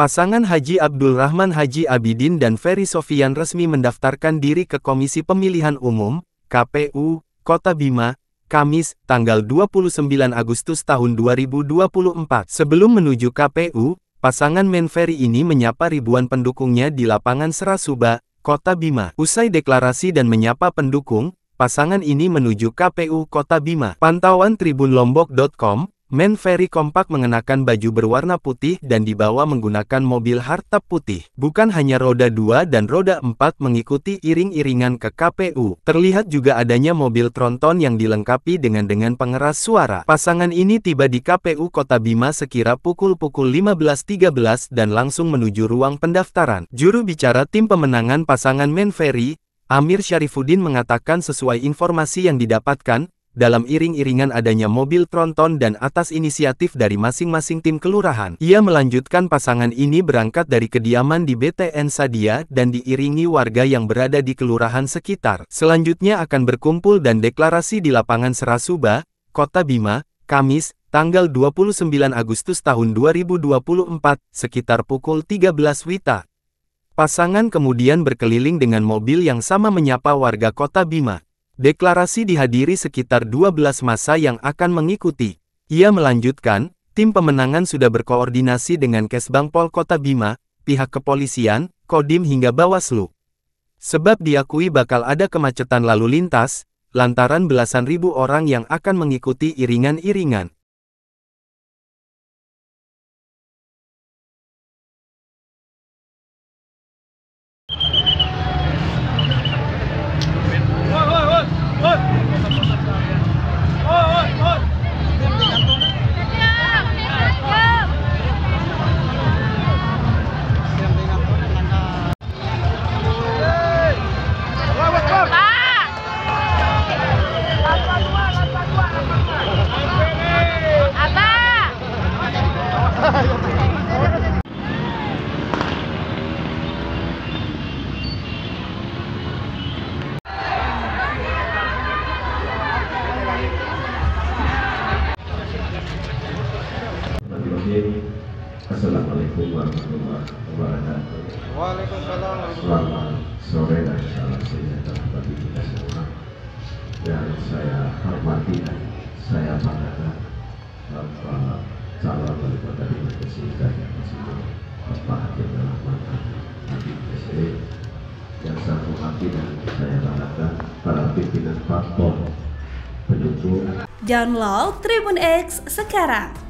Pasangan Haji Abdul Rahman Haji Abidin dan Ferry Sofian resmi mendaftarkan diri ke Komisi Pemilihan Umum, KPU, Kota Bima, Kamis, tanggal 29 Agustus tahun 2024. Sebelum menuju KPU, pasangan Men Ferry ini menyapa ribuan pendukungnya di lapangan Serasuba, Kota Bima. Usai deklarasi dan menyapa pendukung, pasangan ini menuju KPU Kota Bima. Pantauan Tribun Lombok.com Men Ferry kompak mengenakan baju berwarna putih dan dibawa menggunakan mobil harta putih. Bukan hanya roda 2 dan roda 4 mengikuti iring-iringan ke KPU. Terlihat juga adanya mobil tronton yang dilengkapi dengan dengan pengeras suara. Pasangan ini tiba di KPU Kota Bima sekira pukul-pukul 15.13 dan langsung menuju ruang pendaftaran. Juru bicara tim pemenangan pasangan Men Ferry, Amir Syarifuddin mengatakan sesuai informasi yang didapatkan, dalam iring-iringan adanya mobil tronton dan atas inisiatif dari masing-masing tim kelurahan. Ia melanjutkan pasangan ini berangkat dari kediaman di BTN Sadia dan diiringi warga yang berada di kelurahan sekitar. Selanjutnya akan berkumpul dan deklarasi di lapangan Serasuba, Kota Bima, Kamis, tanggal 29 Agustus tahun 2024, sekitar pukul 13 Wita. Pasangan kemudian berkeliling dengan mobil yang sama menyapa warga Kota Bima. Deklarasi dihadiri sekitar 12 masa yang akan mengikuti. Ia melanjutkan, tim pemenangan sudah berkoordinasi dengan Kesbang Pol Kota Bima, pihak kepolisian, Kodim hingga Bawaslu. Sebab diakui bakal ada kemacetan lalu lintas, lantaran belasan ribu orang yang akan mengikuti iringan-iringan. Assalamualaikum warahmatullahi wabarakatuh. Waalaikumsalam. Selamat sore dan salam sejahtera bagi kita semua. Yang saya hormati dan saya banggakan Bapak calon wali kota di Bekasi dan yang tersebut Bapak Hakim Rahman Habib SE yang saya hormati dan saya banggakan para pimpinan parpol pendukung. Download Tribun X sekarang